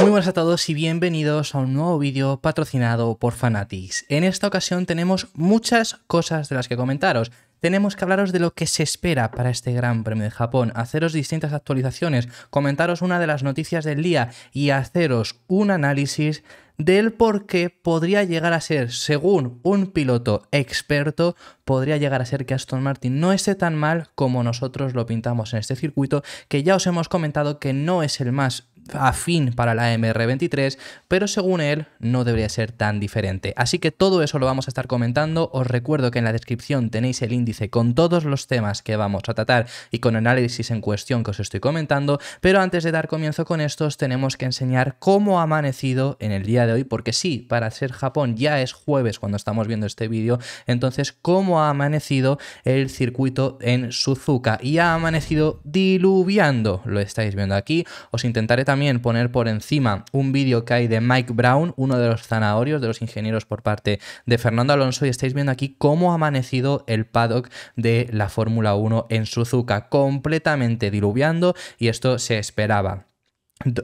Muy buenas a todos y bienvenidos a un nuevo vídeo patrocinado por Fanatics. En esta ocasión tenemos muchas cosas de las que comentaros. Tenemos que hablaros de lo que se espera para este Gran Premio de Japón, haceros distintas actualizaciones, comentaros una de las noticias del día y haceros un análisis del por qué podría llegar a ser, según un piloto experto, podría llegar a ser que Aston Martin no esté tan mal como nosotros lo pintamos en este circuito, que ya os hemos comentado que no es el más afín para la MR23, pero según él no debería ser tan diferente. Así que todo eso lo vamos a estar comentando. Os recuerdo que en la descripción tenéis el índice con todos los temas que vamos a tratar y con análisis en cuestión que os estoy comentando, pero antes de dar comienzo con estos tenemos que enseñar cómo ha amanecido en el día de hoy, porque sí, para ser Japón ya es jueves cuando estamos viendo este vídeo, entonces cómo ha amanecido el circuito en Suzuka y ha amanecido diluviando, lo estáis viendo aquí, os intentaré también también poner por encima un vídeo que hay de Mike Brown, uno de los zanahorios de los ingenieros por parte de Fernando Alonso, y estáis viendo aquí cómo ha amanecido el paddock de la Fórmula 1 en Suzuka, completamente diluviando, y esto se esperaba.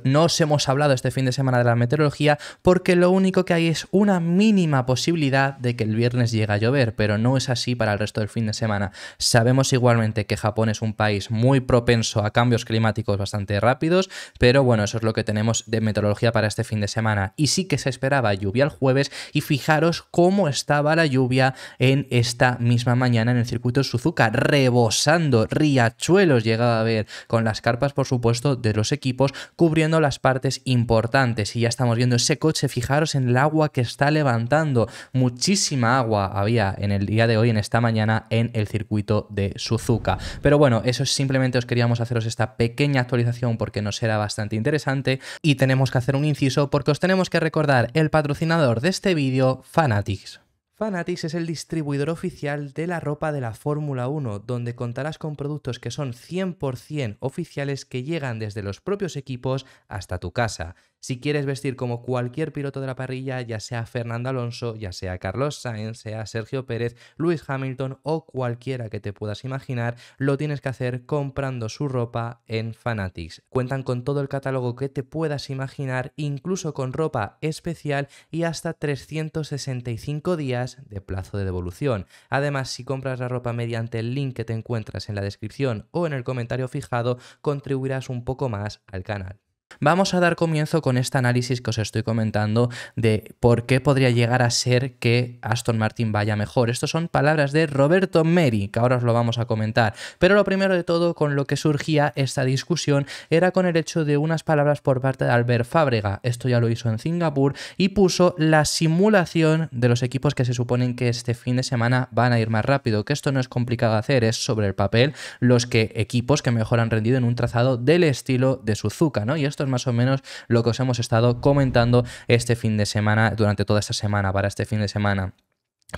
No os hemos hablado este fin de semana de la meteorología porque lo único que hay es una mínima posibilidad de que el viernes llegue a llover, pero no es así para el resto del fin de semana. Sabemos igualmente que Japón es un país muy propenso a cambios climáticos bastante rápidos, pero bueno, eso es lo que tenemos de meteorología para este fin de semana. Y sí que se esperaba lluvia el jueves y fijaros cómo estaba la lluvia en esta misma mañana en el circuito Suzuka, rebosando, riachuelos llegaba a ver, con las carpas por supuesto de los equipos cubriendo las partes importantes y ya estamos viendo ese coche, fijaros en el agua que está levantando, muchísima agua había en el día de hoy, en esta mañana, en el circuito de Suzuka. Pero bueno, eso es simplemente os queríamos haceros esta pequeña actualización porque nos era bastante interesante y tenemos que hacer un inciso porque os tenemos que recordar el patrocinador de este vídeo, Fanatics. Fanatics es el distribuidor oficial de la ropa de la Fórmula 1, donde contarás con productos que son 100% oficiales que llegan desde los propios equipos hasta tu casa. Si quieres vestir como cualquier piloto de la parrilla, ya sea Fernando Alonso, ya sea Carlos Sainz, sea Sergio Pérez, Luis Hamilton o cualquiera que te puedas imaginar, lo tienes que hacer comprando su ropa en Fanatics. Cuentan con todo el catálogo que te puedas imaginar, incluso con ropa especial y hasta 365 días de plazo de devolución. Además, si compras la ropa mediante el link que te encuentras en la descripción o en el comentario fijado, contribuirás un poco más al canal. Vamos a dar comienzo con este análisis que os estoy comentando de por qué podría llegar a ser que Aston Martin vaya mejor. Estas son palabras de Roberto Meri, que ahora os lo vamos a comentar. Pero lo primero de todo con lo que surgía esta discusión era con el hecho de unas palabras por parte de Albert Fábrega. Esto ya lo hizo en Singapur y puso la simulación de los equipos que se suponen que este fin de semana van a ir más rápido. Que esto no es complicado de hacer, es sobre el papel los que equipos que mejor han rendido en un trazado del estilo de Suzuka, ¿no? Y esto más o menos lo que os hemos estado comentando este fin de semana, durante toda esta semana, para este fin de semana.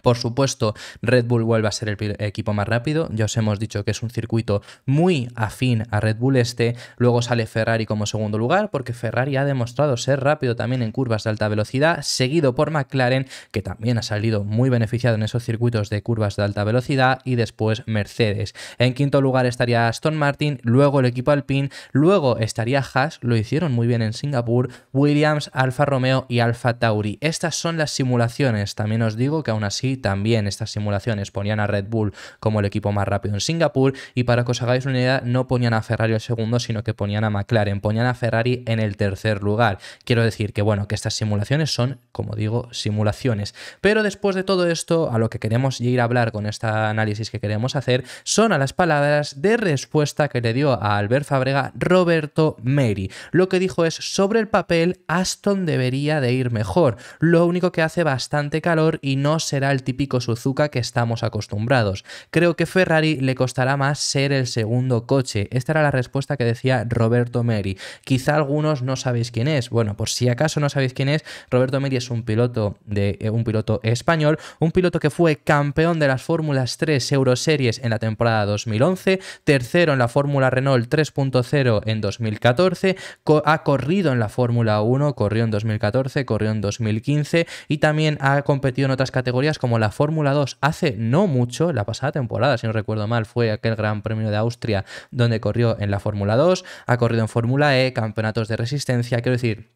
Por supuesto, Red Bull vuelve a ser el equipo más rápido. Ya os hemos dicho que es un circuito muy afín a Red Bull este. Luego sale Ferrari como segundo lugar, porque Ferrari ha demostrado ser rápido también en curvas de alta velocidad, seguido por McLaren, que también ha salido muy beneficiado en esos circuitos de curvas de alta velocidad, y después Mercedes. En quinto lugar estaría Aston Martin, luego el equipo Alpine, luego estaría Haas, lo hicieron muy bien en Singapur, Williams, Alfa Romeo y Alfa Tauri. Estas son las simulaciones. También os digo que aún así también estas simulaciones ponían a Red Bull como el equipo más rápido en Singapur y para que os hagáis una idea no ponían a Ferrari el segundo sino que ponían a McLaren, ponían a Ferrari en el tercer lugar. Quiero decir que bueno, que estas simulaciones son, como digo, simulaciones. Pero después de todo esto, a lo que queremos ir a hablar con este análisis que queremos hacer son a las palabras de respuesta que le dio a Albert Fabrega Roberto Meri. Lo que dijo es sobre el papel Aston debería de ir mejor. Lo único que hace bastante calor y no será el típico Suzuka que estamos acostumbrados. Creo que Ferrari le costará más ser el segundo coche. Esta era la respuesta que decía Roberto Meri. Quizá algunos no sabéis quién es. Bueno, por si acaso no sabéis quién es, Roberto Meri es un piloto de eh, un piloto español, un piloto que fue campeón de las Fórmulas 3 Euroseries en la temporada 2011, tercero en la Fórmula Renault 3.0 en 2014, ha corrido en la Fórmula 1, corrió en 2014, corrió en 2015 y también ha competido en otras categorías como la Fórmula 2 hace no mucho, la pasada temporada, si no recuerdo mal, fue aquel Gran Premio de Austria donde corrió en la Fórmula 2, ha corrido en Fórmula E, campeonatos de resistencia, quiero decir,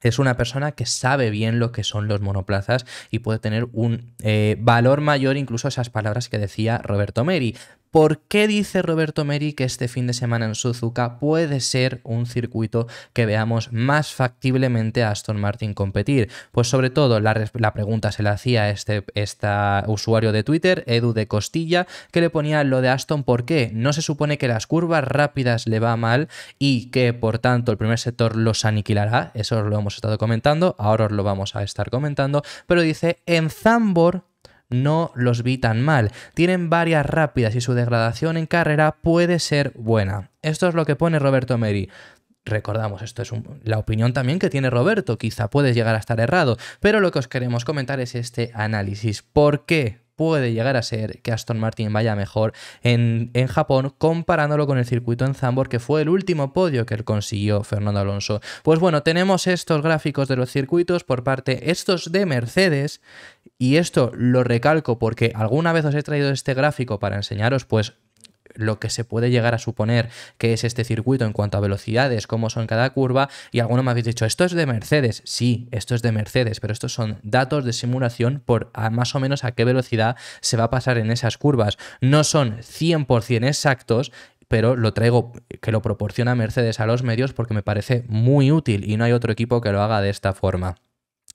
es una persona que sabe bien lo que son los monoplazas y puede tener un eh, valor mayor incluso esas palabras que decía Roberto Meri. ¿Por qué dice Roberto Meri que este fin de semana en Suzuka puede ser un circuito que veamos más factiblemente a Aston Martin competir? Pues sobre todo la, pregunta se la hacía este, este, usuario de Twitter, Edu de Costilla, que le ponía lo de Aston por qué. No se supone que las curvas rápidas le va mal y que por tanto el primer sector los aniquilará. Eso os lo hemos estado comentando, ahora os lo vamos a estar comentando. Pero dice, en Zambor no los vi tan mal. Tienen varias rápidas y su degradación en carrera puede ser buena. Esto es lo que pone Roberto Meri. Recordamos, esto es la opinión también que tiene Roberto, quizá puede llegar a estar errado, pero lo que os queremos comentar es este análisis. ¿Por qué puede llegar a ser que Aston Martin vaya mejor en, Japón comparándolo con el circuito en Zambor, que fue el último podio que consiguió Fernando Alonso. Pues bueno, tenemos estos gráficos de los circuitos por parte estos de Mercedes y esto lo recalco porque alguna vez os he traído este gráfico para enseñaros pues lo que se puede llegar a suponer que es este circuito en cuanto a velocidades, cómo son cada curva, y alguno me habéis dicho, esto es de Mercedes, sí, esto es de Mercedes, pero estos son datos de simulación por ah, más o menos a qué velocidad se va a pasar en esas curvas. No son 100% exactos pero lo traigo, que lo proporciona Mercedes a los medios porque me parece muy útil y no hay otro equipo que lo haga de esta forma.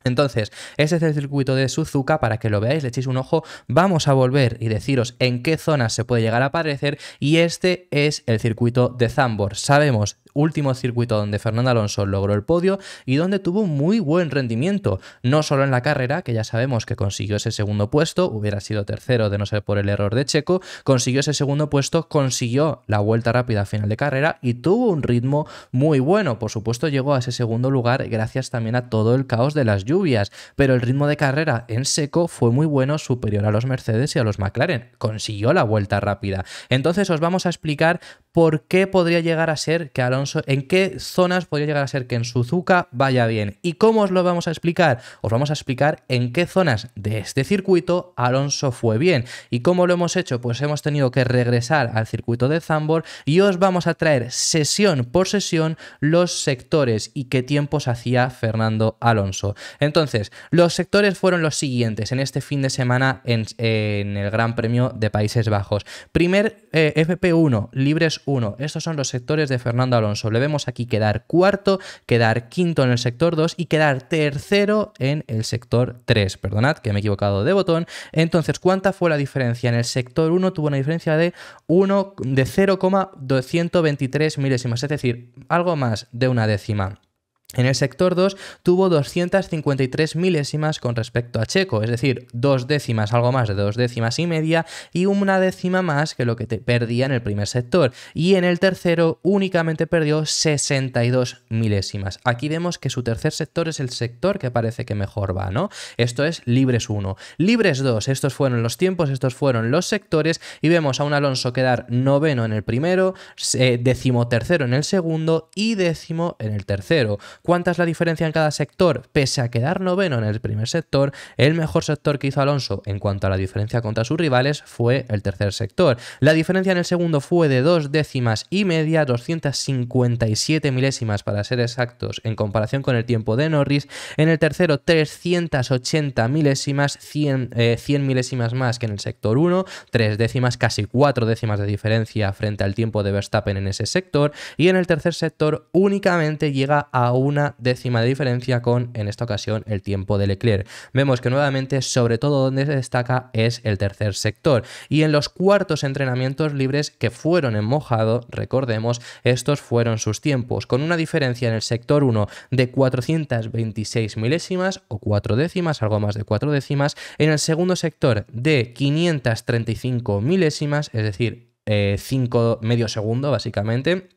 Entonces, ese es el circuito de Suzuka, para que lo veáis, le echéis un ojo, vamos a volver y deciros en qué zonas se puede llegar a aparecer y este es el circuito de Zambor. Sabemos último circuito donde Fernando Alonso logró el podio y donde tuvo muy buen rendimiento, no solo en la carrera, que ya sabemos que consiguió ese segundo puesto, hubiera sido tercero de no ser por el error de Checo, consiguió ese segundo puesto, consiguió la vuelta rápida a final de carrera y tuvo un ritmo muy bueno. Por supuesto llegó a ese segundo lugar gracias también a todo el caos de las lluvias, pero el ritmo de carrera en seco fue muy bueno, superior a los Mercedes y a los McLaren, consiguió la vuelta rápida. Entonces os vamos a explicar por qué podría llegar a ser que Alonso en qué zonas podría llegar a ser que en Suzuka vaya bien. ¿Y cómo os lo vamos a explicar? Os vamos a explicar en qué zonas de este circuito Alonso fue bien. ¿Y cómo lo hemos hecho? Pues hemos tenido que regresar al circuito de Zambor y os vamos a traer sesión por sesión los sectores y qué tiempos hacía Fernando Alonso. Entonces, los sectores fueron los siguientes en este fin de semana en, el Gran Premio de Países Bajos. Primer eh, FP1, Libres 1. Estos son los sectores de Fernando Alonso. Le vemos aquí quedar cuarto, quedar quinto en el sector 2 y quedar tercero en el sector 3. Perdonad que me he equivocado de botón. Entonces, ¿cuánta fue la diferencia? En el sector 1 tuvo una diferencia de de 0,223 milésimas, es decir, algo más de una décima. En el sector 2 tuvo 253 milésimas con respecto a Checo, es decir, dos décimas, algo más de dos décimas y media, y una décima más que lo que perdía en el primer sector. Y en el tercero únicamente perdió 62 milésimas. Aquí vemos que su tercer sector es el sector que parece que mejor va, ¿no? Esto es Libres 1. Libres 2, estos fueron los tiempos, estos fueron los sectores, y vemos a un Alonso quedar noveno en el primero, eh, decimotercero décimo tercero en el segundo y décimo en el tercero. ¿Cuánta es la diferencia en cada sector? Pese a quedar noveno en el primer sector, el mejor sector que hizo Alonso en cuanto a la diferencia contra sus rivales fue el tercer sector. La diferencia en el segundo fue de dos décimas y media, 257 milésimas para ser exactos, en comparación con el tiempo de Norris. En el tercero, 380 milésimas, 100, eh, milésimas más que en el sector 1, tres décimas, casi cuatro décimas de diferencia frente al tiempo de Verstappen en ese sector. Y en el tercer sector únicamente llega a un una décima de diferencia con, en esta ocasión, el tiempo de Leclerc. Vemos que nuevamente, sobre todo donde se destaca, es el tercer sector. Y en los cuartos entrenamientos libres que fueron en mojado, recordemos, estos fueron sus tiempos, con una diferencia en el sector 1 de 426 milésimas o 4 décimas, algo más de 4 décimas, en el segundo sector de 535 milésimas, es decir, 5 eh, medio segundo básicamente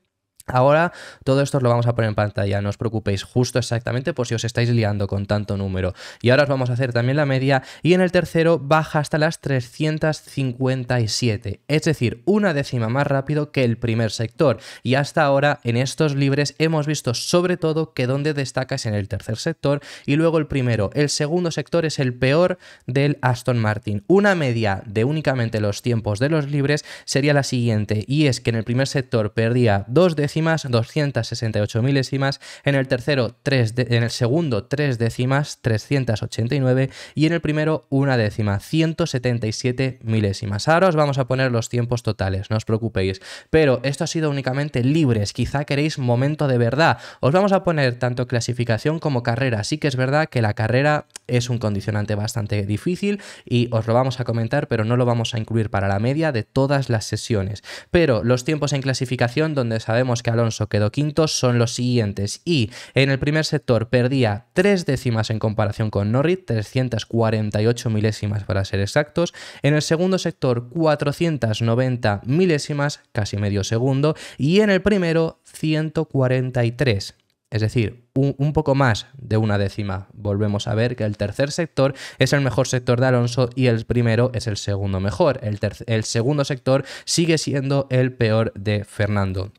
Ahora todo esto lo vamos a poner en pantalla, no os preocupéis justo exactamente por si os estáis liando con tanto número. Y ahora os vamos a hacer también la media y en el tercero baja hasta las 357, es decir, una décima más rápido que el primer sector. Y hasta ahora en estos libres hemos visto sobre todo que donde destacas en el tercer sector y luego el primero. El segundo sector es el peor del Aston Martin. Una media de únicamente los tiempos de los libres sería la siguiente y es que en el primer sector perdía dos décimas 268 milésimas, en el tercero, 3, en el segundo, 3 décimas, 389 y en el primero, una décima, 177 milésimas. Ahora os vamos a poner los tiempos totales, no os preocupéis, pero esto ha sido únicamente libres, quizá queréis momento de verdad. Os vamos a poner tanto clasificación como carrera, sí que es verdad que la carrera es un condicionante bastante difícil y os lo vamos a comentar, pero no lo vamos a incluir para la media de todas las sesiones. Pero los tiempos en clasificación, donde sabemos que Alonso quedó quinto son los siguientes. Y en el primer sector perdía tres décimas en comparación con Norris, 348 milésimas para ser exactos. En el segundo sector, 490 milésimas, casi medio segundo. Y en el primero, 143 es decir, un, poco más de una décima. Volvemos a ver que el tercer sector es el mejor sector de Alonso y el primero es el segundo mejor. el segundo sector sigue siendo el peor de Fernando.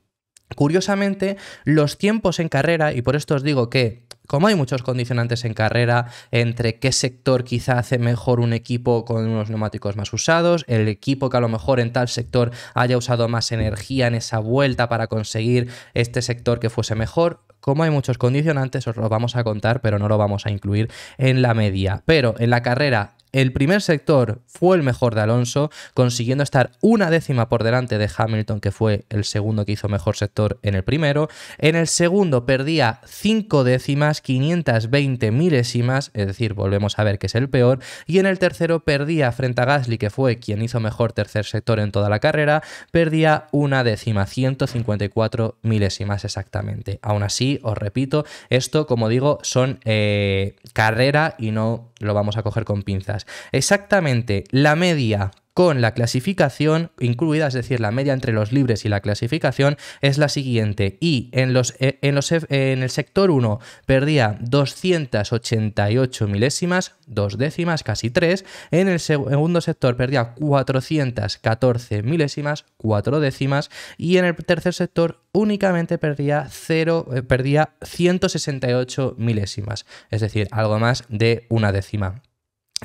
Curiosamente, los tiempos en carrera, y por esto os digo que como hay muchos condicionantes en carrera, entre qué sector quizá hace mejor un equipo con unos neumáticos más usados, el equipo que a lo mejor en tal sector haya usado más energía en esa vuelta para conseguir este sector que fuese mejor, como hay muchos condicionantes, os lo vamos a contar, pero no lo vamos a incluir en la media. Pero en la carrera el primer sector fue el mejor de Alonso, consiguiendo estar una décima por delante de Hamilton, que fue el segundo que hizo mejor sector en el primero. En el segundo perdía cinco décimas, 520 milésimas, es decir, volvemos a ver que es el peor. Y en el tercero perdía frente a Gasly, que fue quien hizo mejor tercer sector en toda la carrera, perdía una décima, 154 milésimas exactamente. Aún así, os repito, esto, como digo, son eh, carrera y no lo vamos a coger con pinzas. Exactamente la media con la clasificación incluida, es decir, la media entre los libres y la clasificación es la siguiente. Y en, los, eh, en, los, eh, en el sector 1 perdía 288 milésimas, dos décimas, casi tres. En el segundo sector perdía 414 milésimas, cuatro décimas. Y en el tercer sector únicamente perdía, eh, perdía 168 milésimas, es decir, algo más de una décima.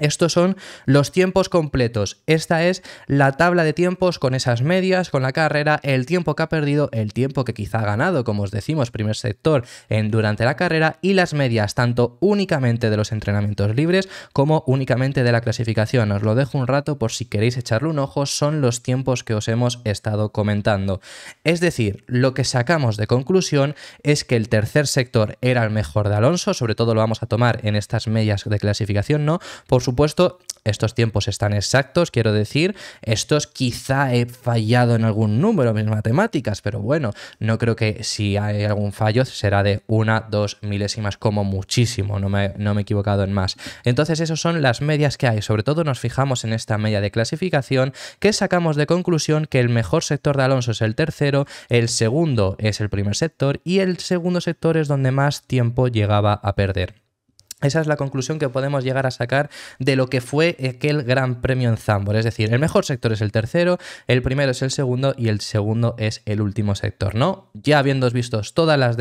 Estos son los tiempos completos. Esta es la tabla de tiempos con esas medias, con la carrera, el tiempo que ha perdido, el tiempo que quizá ha ganado, como os decimos, primer sector en, durante la carrera y las medias, tanto únicamente de los entrenamientos libres como únicamente de la clasificación. Os lo dejo un rato por si queréis echarle un ojo, son los tiempos que os hemos estado comentando. Es decir, lo que sacamos de conclusión es que el tercer sector era el mejor de Alonso, sobre todo lo vamos a tomar en estas medias de clasificación, ¿no? Por supuesto, estos tiempos están exactos, quiero decir, estos quizá he fallado en algún número, mis matemáticas, pero bueno, no creo que si hay algún fallo será de una, dos milésimas como muchísimo, no me, no me he equivocado en más. Entonces, esas son las medias que hay, sobre todo nos fijamos en esta media de clasificación que sacamos de conclusión que el mejor sector de Alonso es el tercero, el segundo es el primer sector y el segundo sector es donde más tiempo llegaba a perder. Esa es la conclusión que podemos llegar a sacar de lo que fue aquel gran premio en Zambor. Es decir, el mejor sector es el tercero, el primero es el segundo y el segundo es el último sector, ¿no? Ya habiendo visto todas las,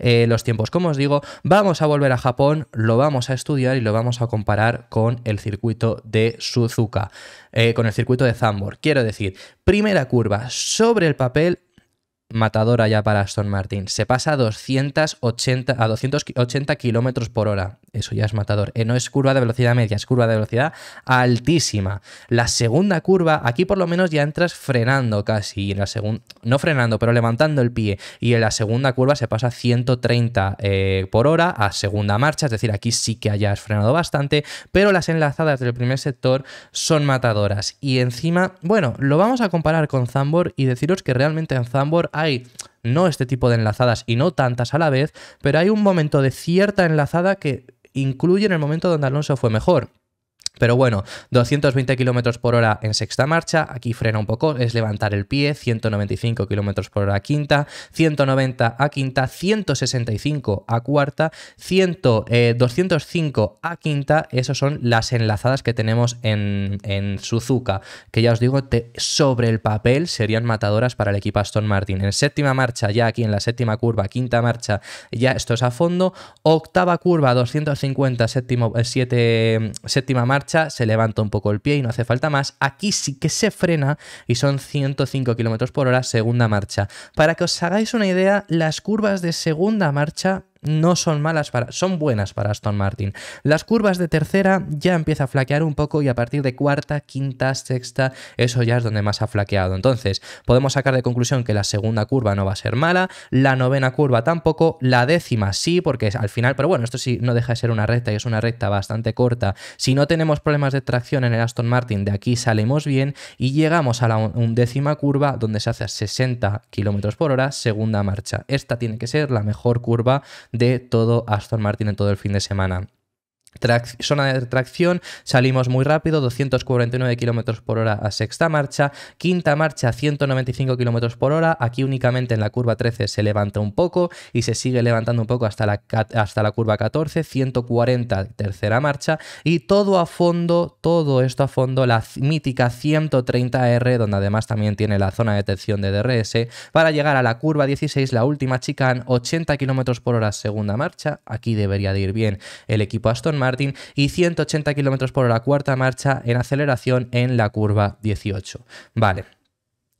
eh, los tiempos, como os digo, vamos a volver a Japón, lo vamos a estudiar y lo vamos a comparar con el circuito de Suzuka, eh, con el circuito de Zambor. Quiero decir, primera curva sobre el papel matadora ya para Aston Martin. Se pasa a 280, a 280 kilómetros por hora. Eso ya es matador. Eh, no es curva de velocidad media, es curva de velocidad altísima. La segunda curva, aquí por lo menos ya entras frenando casi. en la no frenando, pero levantando el pie. Y en la segunda curva se pasa a 130 eh, por hora a segunda marcha. Es decir, aquí sí que hayas frenado bastante. Pero las enlazadas del primer sector son matadoras. Y encima, bueno, lo vamos a comparar con Zambor y deciros que realmente en Zambor hay hay no este tipo de enlazadas y no tantas a la vez, pero hay un momento de cierta enlazada que incluye en el momento donde Alonso fue mejor. Pero bueno, 220 km por hora en sexta marcha, aquí frena un poco, es levantar el pie, 195 km por hora quinta, 190 a quinta, 165 a cuarta, 205 eh, a quinta, esas son las enlazadas que tenemos en, Suzuka, que ya os digo, sobre el papel serían matadoras para el equipo Aston Martin. En séptima marcha, ya aquí en la séptima curva, quinta marcha, ya esto es a fondo, octava curva, 250, séptimo, eh, séptima marcha, se levanta un poco el pie y no hace falta más. Aquí sí que se frena y son 105 km por hora segunda marcha. Para que os hagáis una idea, las curvas de segunda marcha no son malas para, son buenas para Aston Martin. Las curvas de tercera ya empieza a flaquear un poco y a partir de cuarta, quinta, sexta, eso ya es donde más ha flaqueado. Entonces, podemos sacar de conclusión que la segunda curva no va a ser mala, la novena curva tampoco, la décima sí, porque al final, pero bueno, esto sí no deja de ser una recta y es una recta bastante corta. Si no tenemos problemas de tracción en el Aston Martin, de aquí salimos bien y llegamos a la undécima curva donde se hace a 60 km por hora, segunda marcha. Esta tiene que ser la mejor curva de todo Aston Martin en todo el fin de semana zona de tracción, salimos muy rápido, 249 km por hora a sexta marcha, quinta marcha 195 km por hora, aquí únicamente en la curva 13 se levanta un poco y se sigue levantando un poco hasta la, hasta la curva 14, 140 tercera marcha y todo a fondo, todo esto a fondo, la mítica 130R, donde además también tiene la zona de detección de DRS, para llegar a la curva 16, la última chicane, 80 km por hora segunda marcha, aquí debería de ir bien el equipo Aston Martin, Martin y 180 kilómetros por hora cuarta marcha en aceleración en la curva 18. Vale,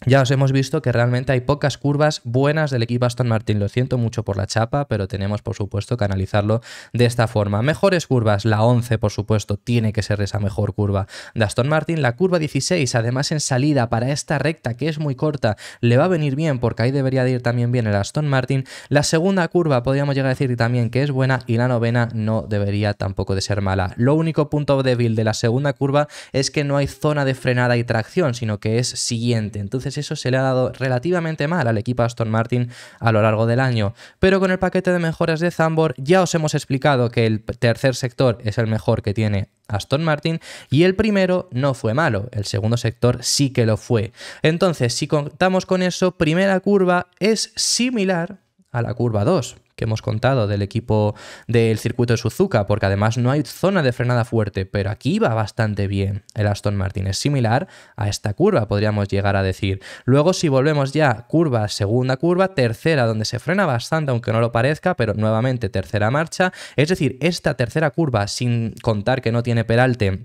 ya os hemos visto que realmente hay pocas curvas buenas del equipo Aston Martin. Lo siento mucho por la chapa, pero tenemos por supuesto que analizarlo de esta forma. Mejores curvas, la 11 por supuesto tiene que ser esa mejor curva de Aston Martin. La curva 16, además en salida para esta recta que es muy corta, le va a venir bien porque ahí debería de ir también bien el Aston Martin. La segunda curva podríamos llegar a decir también que es buena y la novena no debería tampoco de ser mala. Lo único punto débil de la segunda curva es que no hay zona de frenada y tracción, sino que es siguiente. Entonces pues eso se le ha dado relativamente mal al equipo Aston Martin a lo largo del año. Pero con el paquete de mejoras de Zambor ya os hemos explicado que el tercer sector es el mejor que tiene Aston Martin y el primero no fue malo, el segundo sector sí que lo fue. Entonces, si contamos con eso, primera curva es similar a la curva 2 hemos contado del equipo del circuito de Suzuka, porque además no hay zona de frenada fuerte, pero aquí va bastante bien el Aston Martin. Es similar a esta curva, podríamos llegar a decir. Luego, si volvemos ya, curva, segunda curva, tercera, donde se frena bastante, aunque no lo parezca, pero nuevamente tercera marcha. Es decir, esta tercera curva, sin contar que no tiene peralte,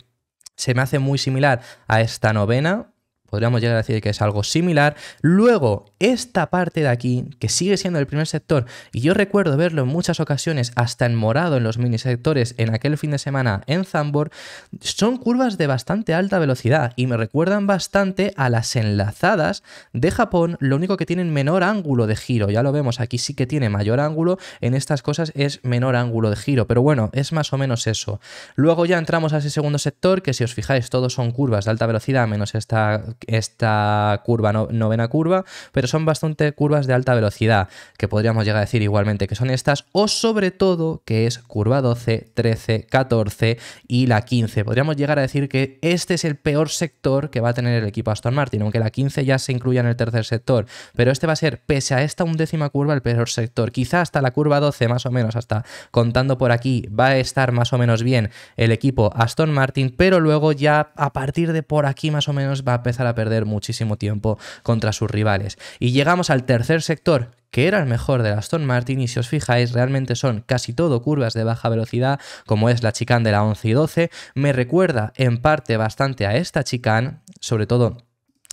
se me hace muy similar a esta novena, podríamos llegar a decir que es algo similar. Luego, esta parte de aquí, que sigue siendo el primer sector, y yo recuerdo verlo en muchas ocasiones, hasta en morado en los mini sectores en aquel fin de semana en Zambor, son curvas de bastante alta velocidad y me recuerdan bastante a las enlazadas de Japón, lo único que tienen menor ángulo de giro, ya lo vemos, aquí sí que tiene mayor ángulo, en estas cosas es menor ángulo de giro, pero bueno, es más o menos eso. Luego ya entramos a ese segundo sector, que si os fijáis, todos son curvas de alta velocidad, menos esta esta curva, novena curva, pero son bastante curvas de alta velocidad, que podríamos llegar a decir igualmente que son estas, o sobre todo que es curva 12, 13, 14 y la 15. Podríamos llegar a decir que este es el peor sector que va a tener el equipo Aston Martin, aunque la 15 ya se incluya en el tercer sector, pero este va a ser, pese a esta undécima curva, el peor sector. Quizá hasta la curva 12, más o menos, hasta contando por aquí, va a estar más o menos bien el equipo Aston Martin, pero luego ya a partir de por aquí más o menos va a empezar a perder muchísimo tiempo contra sus rivales. Y llegamos al tercer sector, que era el mejor de la Aston Martin y si os fijáis realmente son casi todo curvas de baja velocidad como es la chicane de la 11 y 12, me recuerda en parte bastante a esta chicane, sobre todo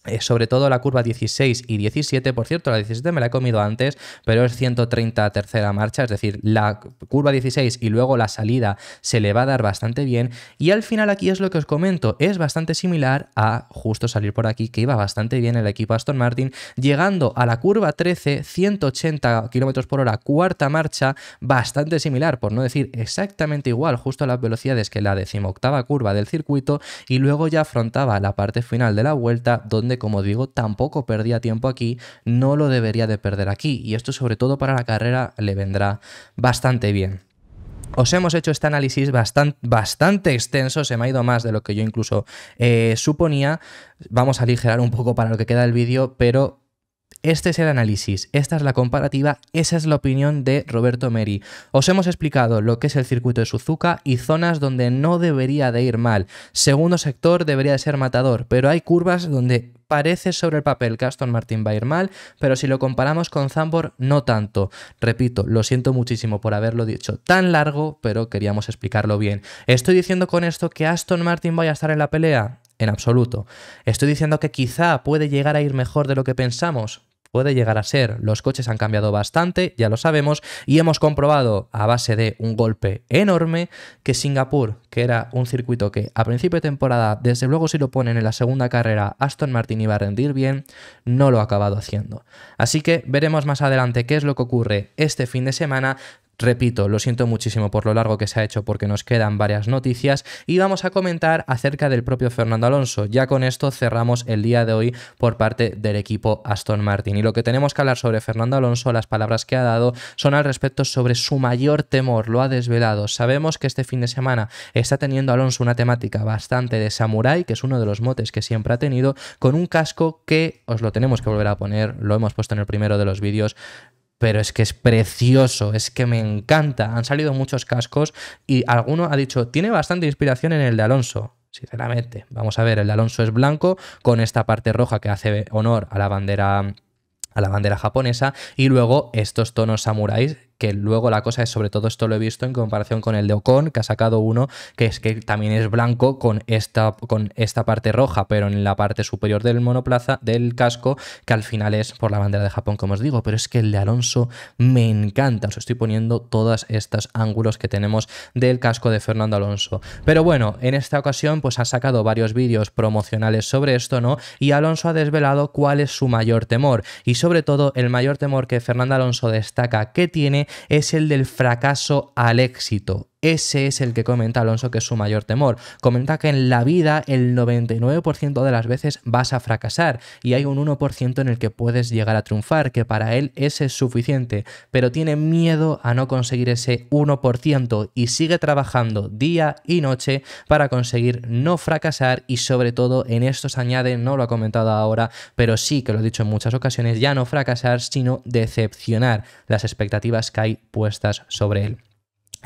eh, sobre todo la curva 16 y 17, por cierto, la 17 me la he comido antes, pero es 130 tercera marcha, es decir, la curva 16 y luego la salida se le va a dar bastante bien. Y al final aquí es lo que os comento, es bastante similar a justo salir por aquí, que iba bastante bien el equipo Aston Martin, llegando a la curva 13, 180 km por hora, cuarta marcha, bastante similar, por no decir exactamente igual, justo a las velocidades que la decimoctava curva del circuito, y luego ya afrontaba la parte final de la vuelta, donde como digo, tampoco perdía tiempo aquí, no lo debería de perder aquí y esto sobre todo para la carrera le vendrá bastante bien. Os hemos hecho este análisis bastante, bastante extenso, se me ha ido más de lo que yo incluso eh, suponía. Vamos a aligerar un poco para lo que queda del vídeo, pero este es el análisis, esta es la comparativa, esa es la opinión de Roberto Meri. Os hemos explicado lo que es el circuito de Suzuka y zonas donde no debería de ir mal. Segundo sector debería de ser matador, pero hay curvas donde parece sobre el papel que Aston Martin va a ir mal, pero si lo comparamos con Zambor, no tanto. Repito, lo siento muchísimo por haberlo dicho tan largo, pero queríamos explicarlo bien. ¿Estoy diciendo con esto que Aston Martin vaya a estar en la pelea? En absoluto. ¿Estoy diciendo que quizá puede llegar a ir mejor de lo que pensamos? puede llegar a ser. Los coches han cambiado bastante, ya lo sabemos, y hemos comprobado a base de un golpe enorme que Singapur, que era un circuito que a principio de temporada, desde luego si lo ponen en la segunda carrera, Aston Martin iba a rendir bien, no lo ha acabado haciendo. Así que veremos más adelante qué es lo que ocurre este fin de semana, Repito, lo siento muchísimo por lo largo que se ha hecho porque nos quedan varias noticias y vamos a comentar acerca del propio Fernando Alonso. Ya con esto cerramos el día de hoy por parte del equipo Aston Martin. Y lo que tenemos que hablar sobre Fernando Alonso, las palabras que ha dado son al respecto sobre su mayor temor, lo ha desvelado. Sabemos que este fin de semana está teniendo Alonso una temática bastante de samurái, que es uno de los motes que siempre ha tenido, con un casco que os lo tenemos que volver a poner, lo hemos puesto en el primero de los vídeos, pero es que es precioso, es que me encanta. Han salido muchos cascos y alguno ha dicho, tiene bastante inspiración en el de Alonso. Sinceramente, vamos a ver, el de Alonso es blanco con esta parte roja que hace honor a la bandera a la bandera japonesa y luego estos tonos samuráis que luego la cosa es, sobre todo esto lo he visto en comparación con el de Ocon, que ha sacado uno que es que también es blanco con esta, con esta parte roja, pero en la parte superior del monoplaza, del casco, que al final es por la bandera de Japón, como os digo, pero es que el de Alonso me encanta, os estoy poniendo todas estas ángulos que tenemos del casco de Fernando Alonso. Pero bueno, en esta ocasión pues ha sacado varios vídeos promocionales sobre esto, ¿no? Y Alonso ha desvelado cuál es su mayor temor y sobre todo el mayor temor que Fernando Alonso destaca que tiene es el del fracaso al éxito. Ese es el que comenta Alonso que es su mayor temor. Comenta que en la vida el 99% de las veces vas a fracasar y hay un 1% en el que puedes llegar a triunfar, que para él ese es suficiente, pero tiene miedo a no conseguir ese 1% y sigue trabajando día y noche para conseguir no fracasar y sobre todo en esto se añade, no lo ha comentado ahora, pero sí que lo he dicho en muchas ocasiones, ya no fracasar, sino decepcionar las expectativas que hay puestas sobre él.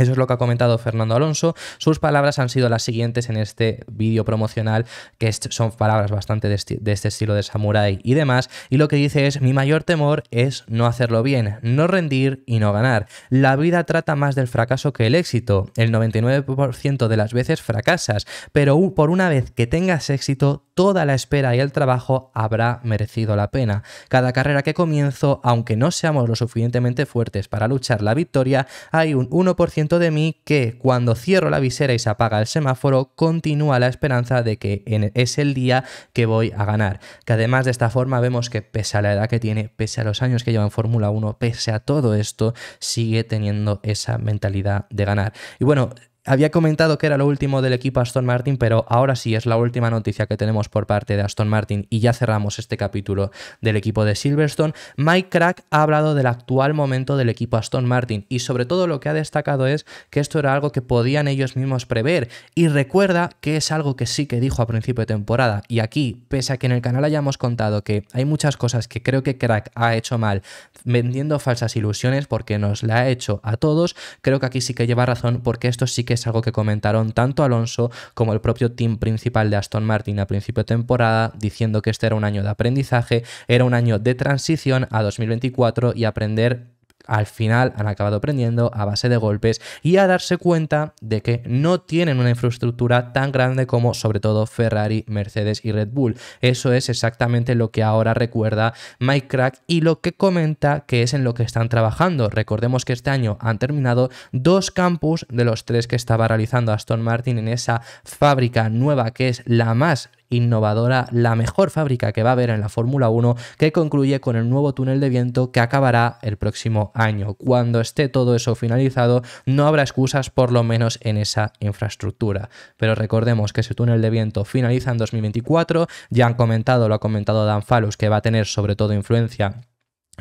Eso es lo que ha comentado Fernando Alonso. Sus palabras han sido las siguientes en este vídeo promocional, que son palabras bastante de, este estilo de samurái y demás. Y lo que dice es, mi mayor temor es no hacerlo bien, no rendir y no ganar. La vida trata más del fracaso que el éxito. El 99% de las veces fracasas, pero por una vez que tengas éxito, toda la espera y el trabajo habrá merecido la pena. Cada carrera que comienzo, aunque no seamos lo suficientemente fuertes para luchar la victoria, hay un 1% de mí que, cuando cierro la visera y se apaga el semáforo, continúa la esperanza de que es el día que voy a ganar. Que además de esta forma vemos que pese a la edad que tiene, pese a los años que lleva en Fórmula 1, pese a todo esto, sigue teniendo esa mentalidad de ganar. Y bueno, había comentado que era lo último del equipo Aston Martin, pero ahora sí es la última noticia que tenemos por parte de Aston Martin y ya cerramos este capítulo del equipo de Silverstone. Mike Crack ha hablado del actual momento del equipo Aston Martin y sobre todo lo que ha destacado es que esto era algo que podían ellos mismos prever y recuerda que es algo que sí que dijo a principio de temporada y aquí, pese a que en el canal hayamos contado que hay muchas cosas que creo que Crack ha hecho mal vendiendo falsas ilusiones porque nos la ha hecho a todos, creo que aquí sí que lleva razón porque esto sí que que es algo que comentaron tanto Alonso como el propio team principal de Aston Martin a principio de temporada, diciendo que este era un año de aprendizaje, era un año de transición a 2024 y aprender al final han acabado prendiendo a base de golpes y a darse cuenta de que no tienen una infraestructura tan grande como sobre todo Ferrari, Mercedes y Red Bull. Eso es exactamente lo que ahora recuerda Mike Crack y lo que comenta que es en lo que están trabajando. Recordemos que este año han terminado dos campus de los tres que estaba realizando Aston Martin en esa fábrica nueva que es la más innovadora, la mejor fábrica que va a haber en la Fórmula 1, que concluye con el nuevo túnel de viento que acabará el próximo año. Cuando esté todo eso finalizado, no habrá excusas, por lo menos en esa infraestructura. Pero recordemos que ese túnel de viento finaliza en 2024, ya han comentado, lo ha comentado Dan Falus, que va a tener sobre todo influencia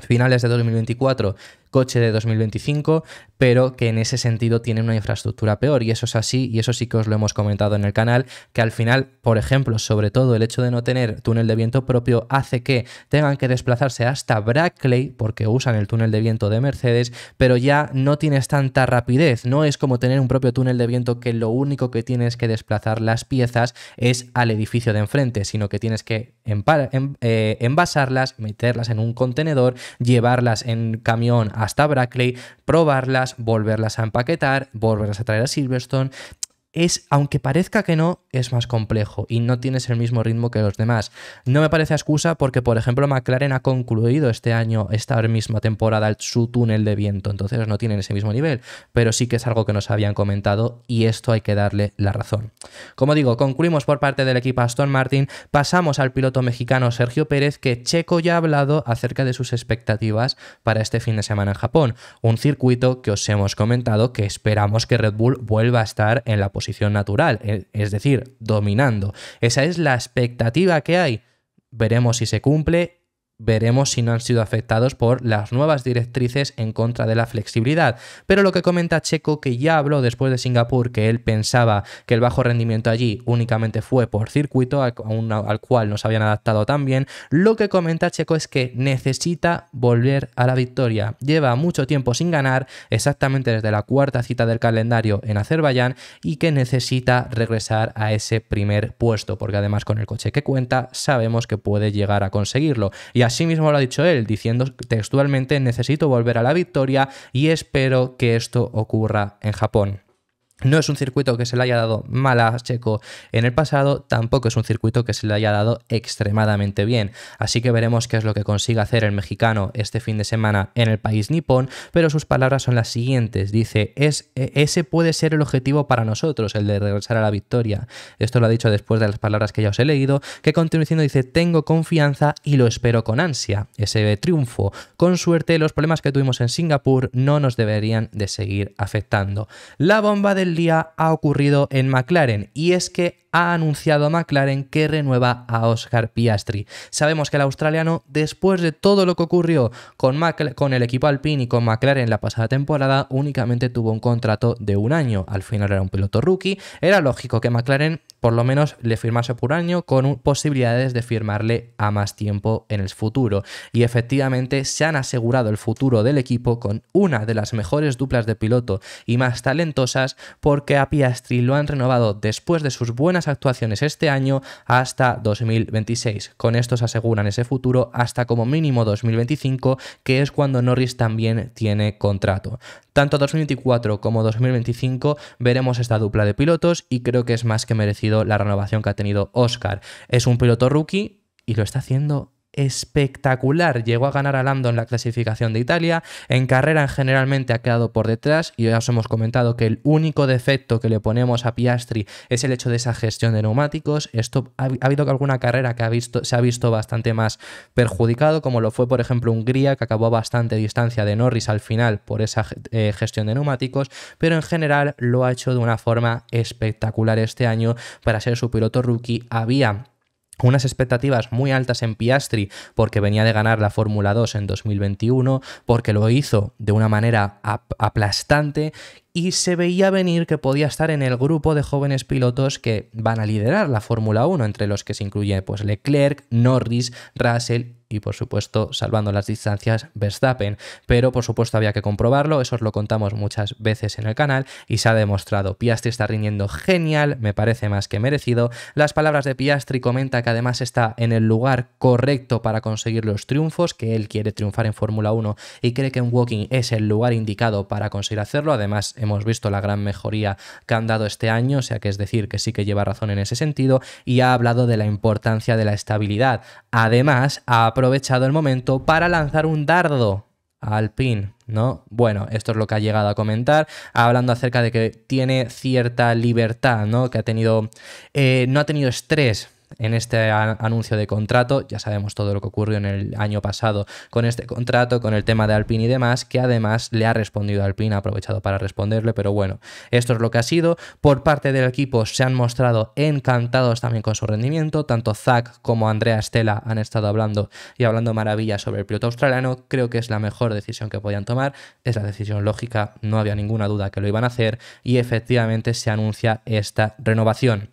finales de 2024 coche de 2025, pero que en ese sentido tiene una infraestructura peor. Y eso es así, y eso sí que os lo hemos comentado en el canal, que al final, por ejemplo, sobre todo el hecho de no tener túnel de viento propio hace que tengan que desplazarse hasta Brackley, porque usan el túnel de viento de Mercedes, pero ya no tienes tanta rapidez, no es como tener un propio túnel de viento que lo único que tienes que desplazar las piezas es al edificio de enfrente, sino que tienes que Em, eh, envasarlas, meterlas en un contenedor, llevarlas en camión hasta Brackley, probarlas, volverlas a empaquetar, volverlas a traer a Silverstone, es, aunque parezca que no, es más complejo y no tienes el mismo ritmo que los demás. No me parece excusa porque, por ejemplo, McLaren ha concluido este año, esta misma temporada, su túnel de viento, entonces no tienen ese mismo nivel, pero sí que es algo que nos habían comentado y esto hay que darle la razón. Como digo, concluimos por parte del equipo Aston Martin, pasamos al piloto mexicano Sergio Pérez, que Checo ya ha hablado acerca de sus expectativas para este fin de semana en Japón, un circuito que os hemos comentado que esperamos que Red Bull vuelva a estar en la posición natural, e, es decir, dominando. Esa es la expectativa que hay. Veremos si se cumple veremos si no han sido afectados por las nuevas directrices en contra de la flexibilidad. Pero lo que comenta Checo, que ya habló después de Singapur, que él pensaba que el bajo rendimiento allí únicamente fue por circuito, al, cual no se habían adaptado tan bien, lo que comenta Checo es que necesita volver a la victoria. Lleva mucho tiempo sin ganar, exactamente desde la cuarta cita del calendario en Azerbaiyán, y que necesita regresar a ese primer puesto, porque además con el coche que cuenta sabemos que puede llegar a conseguirlo. Y Asimismo mismo lo ha dicho él, diciendo textualmente necesito volver a la victoria y espero que esto ocurra en Japón. No es un circuito que se le haya dado mal a Checo en el pasado, tampoco es un circuito que se le haya dado extremadamente bien. Así que veremos qué es lo que consigue hacer el mexicano este fin de semana en el país nipón, pero sus palabras son las siguientes. Dice, es, e, ese puede ser el objetivo para nosotros, el de regresar a la victoria. Esto lo ha dicho después de las palabras que ya os he leído, que continúa diciendo, dice, tengo confianza y lo espero con ansia, ese triunfo. Con suerte, los problemas que tuvimos en Singapur no nos deberían de seguir afectando. La bomba del día ha ocurrido en McLaren y es que ha anunciado McLaren que renueva a Oscar Piastri. Sabemos que el australiano, después de todo lo que ocurrió con, con el equipo Alpine y con McLaren la pasada temporada, únicamente tuvo un contrato de un año. Al final era un piloto rookie. Era lógico que McLaren por lo menos le firmase por año con posibilidades de firmarle a más tiempo en el futuro. Y efectivamente se han asegurado el futuro del equipo con una de las mejores duplas de piloto y más talentosas porque a Piastri lo han renovado después de sus buenas actuaciones este año hasta 2026. Con esto se aseguran ese futuro hasta como mínimo 2025, que es cuando Norris también tiene contrato. Tanto 2024 como 2025 veremos esta dupla de pilotos y creo que es más que merecido la renovación que ha tenido Oscar. Es un piloto rookie y lo está haciendo espectacular. Llegó a ganar a Lando en la clasificación de Italia. En carrera generalmente ha quedado por detrás y ya os hemos comentado que el único defecto que le ponemos a Piastri es el hecho de esa gestión de neumáticos. Esto ha, habido alguna carrera que ha visto, se ha visto bastante más perjudicado, como lo fue por ejemplo Hungría, que acabó bastante distancia de Norris al final por esa eh, gestión de neumáticos, pero en general lo ha hecho de una forma espectacular este año para ser su piloto rookie. Había unas expectativas muy altas en Piastri porque venía de ganar la Fórmula 2 en 2021, porque lo hizo de una manera aplastante y se veía venir que podía estar en el grupo de jóvenes pilotos que van a liderar la Fórmula 1, entre los que se incluye pues Leclerc, Norris, Russell y por supuesto salvando las distancias Verstappen. Pero por supuesto había que comprobarlo, eso os lo contamos muchas veces en el canal y se ha demostrado. Piastri está rindiendo genial, me parece más que merecido. Las palabras de Piastri comenta que además está en el lugar correcto para conseguir los triunfos, que él quiere triunfar en Fórmula 1 y cree que en Walking es el lugar indicado para conseguir hacerlo. Además hemos visto la gran mejoría que han dado este año, o sea que es decir que sí que lleva razón en ese sentido y ha hablado de la importancia de la estabilidad. Además ha aprovechado el momento para lanzar un dardo al pin, ¿no? Bueno, esto es lo que ha llegado a comentar, hablando acerca de que tiene cierta libertad, ¿no? Que ha tenido, eh, no ha tenido estrés en este anuncio de contrato, ya sabemos todo lo que ocurrió en el año pasado con este contrato, con el tema de Alpine y demás, que además le ha respondido a Alpine, ha aprovechado para responderle, pero bueno, esto es lo que ha sido. Por parte del equipo se han mostrado encantados también con su rendimiento, tanto Zach como Andrea Stella han estado hablando y hablando maravillas sobre el piloto australiano, creo que es la mejor decisión que podían tomar, es la decisión lógica, no había ninguna duda que lo iban a hacer y efectivamente se anuncia esta renovación.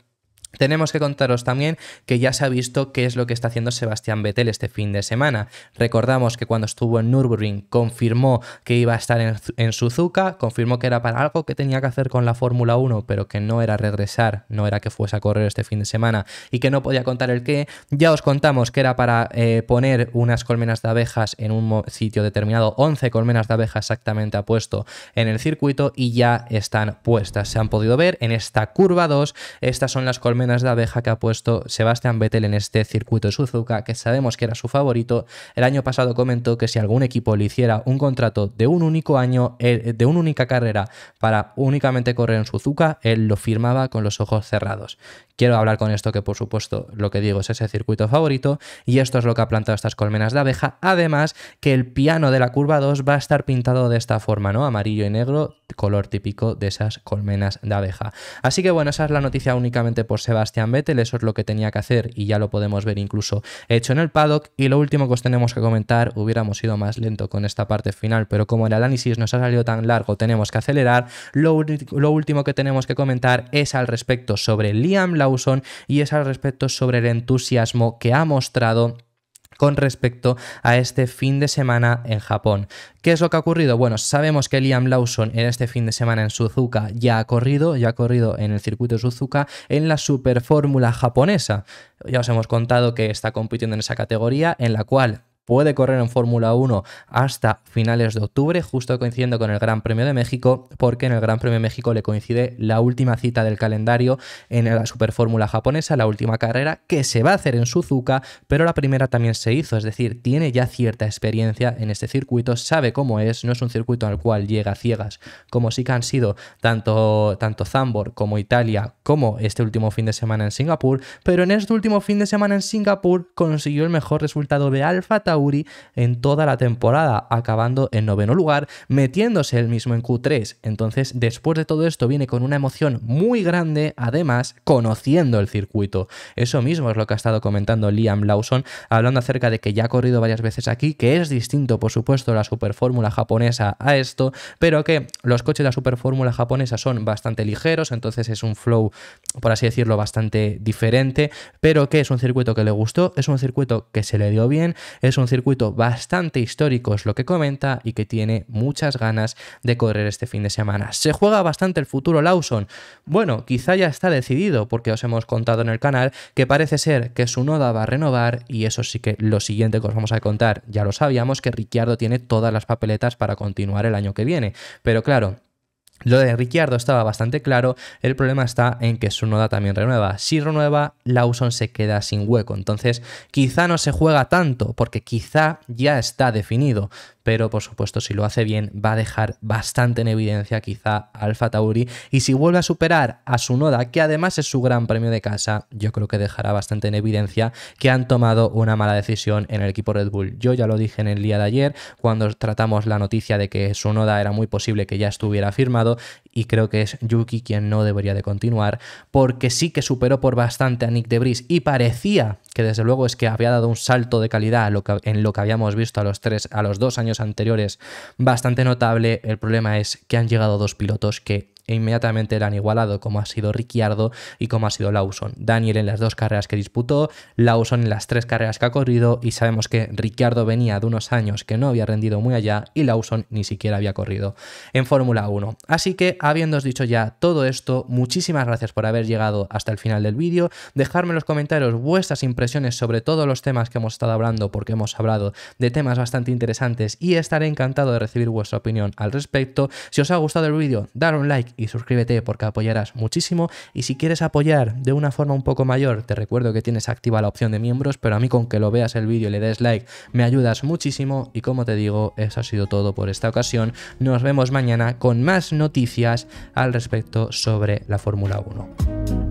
Tenemos que contaros también que ya se ha visto qué es lo que está haciendo Sebastián Vettel este fin de semana. Recordamos que cuando estuvo en Nürburgring confirmó que iba a estar en, Suzuka, confirmó que era para algo que tenía que hacer con la Fórmula 1, pero que no era regresar, no era que fuese a correr este fin de semana y que no podía contar el qué. Ya os contamos que era para eh, poner unas colmenas de abejas en un sitio determinado, 11 colmenas de abejas exactamente ha puesto en el circuito y ya están puestas. Se han podido ver en esta curva 2, estas son las colmenas de abeja que ha puesto Sebastián Vettel en este circuito de Suzuka, que sabemos que era su favorito. El año pasado comentó que si algún equipo le hiciera un contrato de un único año, eh, de una única carrera, para únicamente correr en Suzuka, él lo firmaba con los ojos cerrados. Quiero hablar con esto que por supuesto lo que digo es ese circuito favorito y esto es lo que ha plantado estas colmenas de abeja. Además que el piano de la curva 2 va a estar pintado de esta forma, ¿no? Amarillo y negro, color típico de esas colmenas de abeja. Así que bueno, esa es la noticia únicamente por Sebastián Vettel, eso es lo que tenía que hacer y ya lo podemos ver incluso hecho en el paddock. Y lo último que os tenemos que comentar, hubiéramos ido más lento con esta parte final, pero como el análisis nos ha salido tan largo, tenemos que acelerar. lo último que tenemos que comentar es al respecto sobre Liam Lawson y es al respecto sobre el entusiasmo que ha mostrado con respecto a este fin de semana en Japón. ¿Qué es lo que ha ocurrido? Bueno, sabemos que Liam Lawson en este fin de semana en Suzuka ya ha corrido, ya ha corrido en el circuito de Suzuka en la Super Fórmula japonesa. Ya os hemos contado que está compitiendo en esa categoría en la cual puede correr en Fórmula 1 hasta finales de octubre, justo coincidiendo con el Gran Premio de México, porque en el Gran Premio de México le coincide la última cita del calendario en la Superfórmula japonesa, la última carrera que se va a hacer en Suzuka, pero la primera también se hizo, es decir, tiene ya cierta experiencia en este circuito, sabe cómo es, no es un circuito al cual llega ciegas, como sí que han sido tanto, tanto Zambor como Italia, como este último fin de semana en Singapur, pero en este último fin de semana en Singapur consiguió el mejor resultado de Alfa Tauri Uri en toda la temporada, acabando en noveno lugar, metiéndose el mismo en Q3. Entonces, después de todo esto, viene con una emoción muy grande, además, conociendo el circuito. Eso mismo es lo que ha estado comentando Liam Lawson, hablando acerca de que ya ha corrido varias veces aquí, que es distinto, por supuesto, la superfórmula japonesa a esto, pero que los coches de la superfórmula japonesa son bastante ligeros, entonces es un flow, por así decirlo, bastante diferente, pero que es un circuito que le gustó, es un circuito que se le dio bien, es un circuito bastante histórico, es lo que comenta, y que tiene muchas ganas de correr este fin de semana. ¿Se juega bastante el futuro Lawson? Bueno, quizá ya está decidido, porque os hemos contado en el canal que parece ser que su noda va a renovar, y eso sí que lo siguiente que os vamos a contar, ya lo sabíamos, que Ricciardo tiene todas las papeletas para continuar el año que viene. Pero claro, lo de Ricciardo estaba bastante claro, el problema está en que su Noda también renueva. Si renueva, Lawson se queda sin hueco, entonces quizá no se juega tanto, porque quizá ya está definido pero por supuesto si lo hace bien va a dejar bastante en evidencia quizá Alfa Tauri y si vuelve a superar a su Noda, que además es su gran premio de casa, yo creo que dejará bastante en evidencia que han tomado una mala decisión en el equipo Red Bull. Yo ya lo dije en el día de ayer cuando tratamos la noticia de que su Noda era muy posible que ya estuviera firmado y creo que es Yuki quien no debería de continuar porque sí que superó por bastante a Nick de Debris y parecía que desde luego es que había dado un salto de calidad en lo que habíamos visto a los, tres, a los dos años anteriores bastante notable. El problema es que han llegado dos pilotos que e inmediatamente le han igualado, como ha sido Ricciardo y como ha sido Lawson. Daniel en las dos carreras que disputó, Lawson en las tres carreras que ha corrido y sabemos que Ricciardo venía de unos años que no había rendido muy allá y Lawson ni siquiera había corrido en Fórmula 1. Así que, habiéndos dicho ya todo esto, muchísimas gracias por haber llegado hasta el final del vídeo. Dejadme en los comentarios vuestras impresiones sobre todos los temas que hemos estado hablando, porque hemos hablado de temas bastante interesantes y estaré encantado de recibir vuestra opinión al respecto. Si os ha gustado el vídeo, dar un like y suscríbete porque apoyarás muchísimo. Y si quieres apoyar de una forma un poco mayor, te recuerdo que tienes activa la opción de miembros, pero a mí con que lo veas el vídeo y le des like me ayudas muchísimo. Y como te digo, eso ha sido todo por esta ocasión. Nos vemos mañana con más noticias al respecto sobre la Fórmula 1.